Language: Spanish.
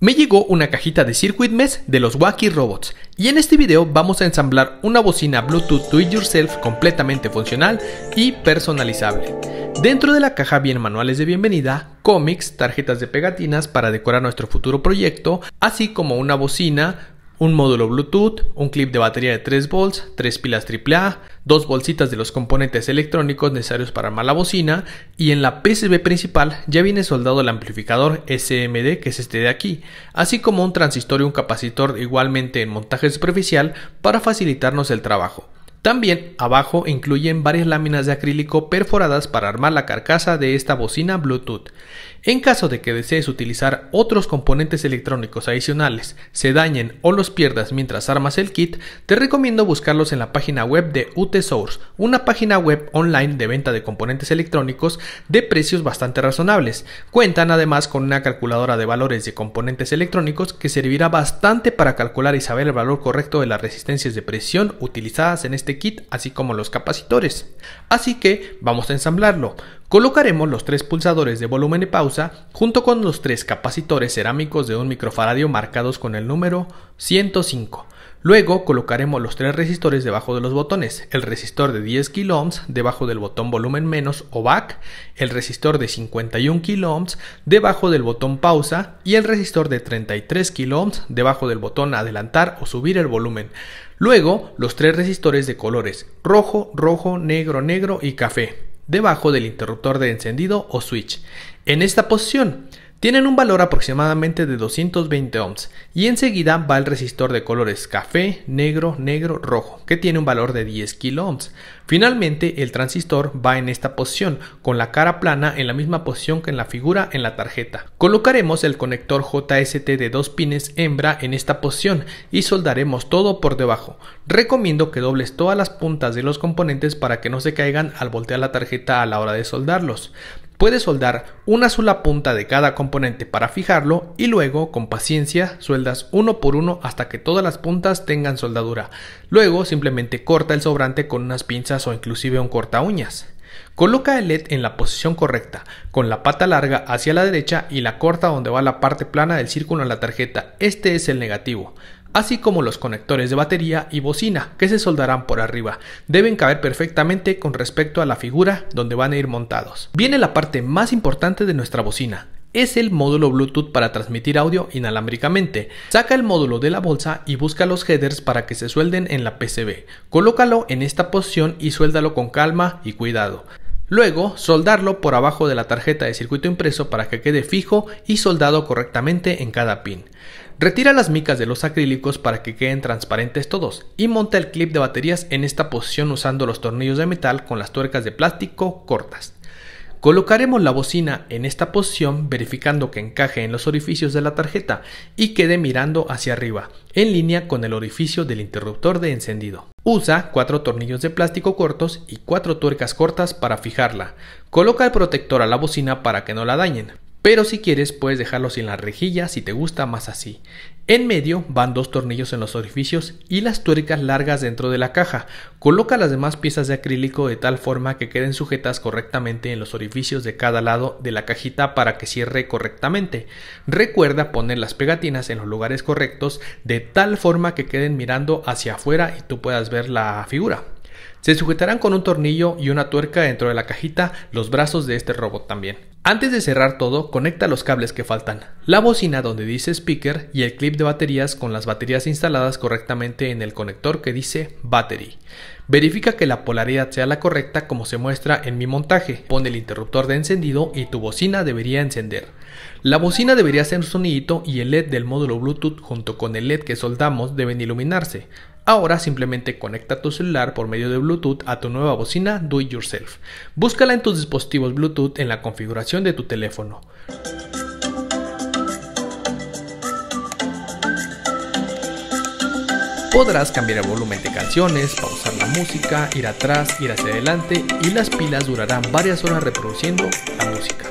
Me llegó una cajita de Circuit Mess de los Wacky Robots y en este video vamos a ensamblar una bocina Bluetooth Do It Yourself completamente funcional y personalizable. Dentro de la caja vienen manuales de bienvenida, cómics, tarjetas de pegatinas para decorar nuestro futuro proyecto, así como una bocina un módulo Bluetooth, un clip de batería de 3 volts, 3 pilas AAA, dos bolsitas de los componentes electrónicos necesarios para armar la bocina y en la PCB principal ya viene soldado el amplificador SMD que es este de aquí, así como un transistor y un capacitor igualmente en montaje superficial para facilitarnos el trabajo. También abajo incluyen varias láminas de acrílico perforadas para armar la carcasa de esta bocina Bluetooth. En caso de que desees utilizar otros componentes electrónicos adicionales, se dañen o los pierdas mientras armas el kit, te recomiendo buscarlos en la página web de UT Source, una página web online de venta de componentes electrónicos de precios bastante razonables. Cuentan además con una calculadora de valores de componentes electrónicos que servirá bastante para calcular y saber el valor correcto de las resistencias de presión utilizadas en este kit, así como los capacitores. Así que vamos a ensamblarlo. Colocaremos los tres pulsadores de volumen y pausa junto con los tres capacitores cerámicos de un microfaradio marcados con el número 105. Luego colocaremos los tres resistores debajo de los botones, el resistor de 10 kΩ debajo del botón volumen menos o back, el resistor de 51 kΩ debajo del botón pausa y el resistor de 33 kΩ debajo del botón adelantar o subir el volumen. Luego los tres resistores de colores rojo, rojo, negro, negro y café debajo del interruptor de encendido o switch. En esta posición tienen un valor aproximadamente de 220 ohms y enseguida va el resistor de colores café, negro, negro, rojo, que tiene un valor de 10 kilo ohms. Finalmente, el transistor va en esta posición, con la cara plana en la misma posición que en la figura en la tarjeta. Colocaremos el conector JST de dos pines hembra en esta posición y soldaremos todo por debajo. Recomiendo que dobles todas las puntas de los componentes para que no se caigan al voltear la tarjeta a la hora de soldarlos. Puedes soldar una sola punta de cada componente para fijarlo y luego, con paciencia, sueldas uno por uno hasta que todas las puntas tengan soldadura. Luego, simplemente corta el sobrante con unas pinzas o inclusive un corta uñas. Coloca el LED en la posición correcta, con la pata larga hacia la derecha y la corta donde va la parte plana del círculo en la tarjeta, este es el negativo. Así como los conectores de batería y bocina que se soldarán por arriba, deben caber perfectamente con respecto a la figura donde van a ir montados. Viene la parte más importante de nuestra bocina, es el módulo Bluetooth para transmitir audio inalámbricamente. Saca el módulo de la bolsa y busca los headers para que se suelden en la PCB. Colócalo en esta posición y suéldalo con calma y cuidado. Luego, soldarlo por abajo de la tarjeta de circuito impreso para que quede fijo y soldado correctamente en cada pin. Retira las micas de los acrílicos para que queden transparentes todos y monta el clip de baterías en esta posición usando los tornillos de metal con las tuercas de plástico cortas. Colocaremos la bocina en esta posición verificando que encaje en los orificios de la tarjeta y quede mirando hacia arriba, en línea con el orificio del interruptor de encendido. Usa cuatro tornillos de plástico cortos y cuatro tuercas cortas para fijarla. Coloca el protector a la bocina para que no la dañen. Pero si quieres puedes dejarlos en la rejilla si te gusta más así. En medio van dos tornillos en los orificios y las tuercas largas dentro de la caja. Coloca las demás piezas de acrílico de tal forma que queden sujetas correctamente en los orificios de cada lado de la cajita para que cierre correctamente. Recuerda poner las pegatinas en los lugares correctos de tal forma que queden mirando hacia afuera y tú puedas ver la figura. Se sujetarán con un tornillo y una tuerca dentro de la cajita los brazos de este robot también. Antes de cerrar todo, conecta los cables que faltan, la bocina donde dice speaker y el clip de baterías con las baterías instaladas correctamente en el conector que dice battery. Verifica que la polaridad sea la correcta como se muestra en mi montaje. Pon el interruptor de encendido y tu bocina debería encender. La bocina debería hacer un sonidito y el LED del módulo Bluetooth junto con el LED que soldamos deben iluminarse. Ahora simplemente conecta tu celular por medio de Bluetooth a tu nueva bocina Do It Yourself. Búscala en tus dispositivos Bluetooth en la configuración de tu teléfono. Podrás cambiar el volumen de canciones, pausar la música, ir atrás, ir hacia adelante y las pilas durarán varias horas reproduciendo la música.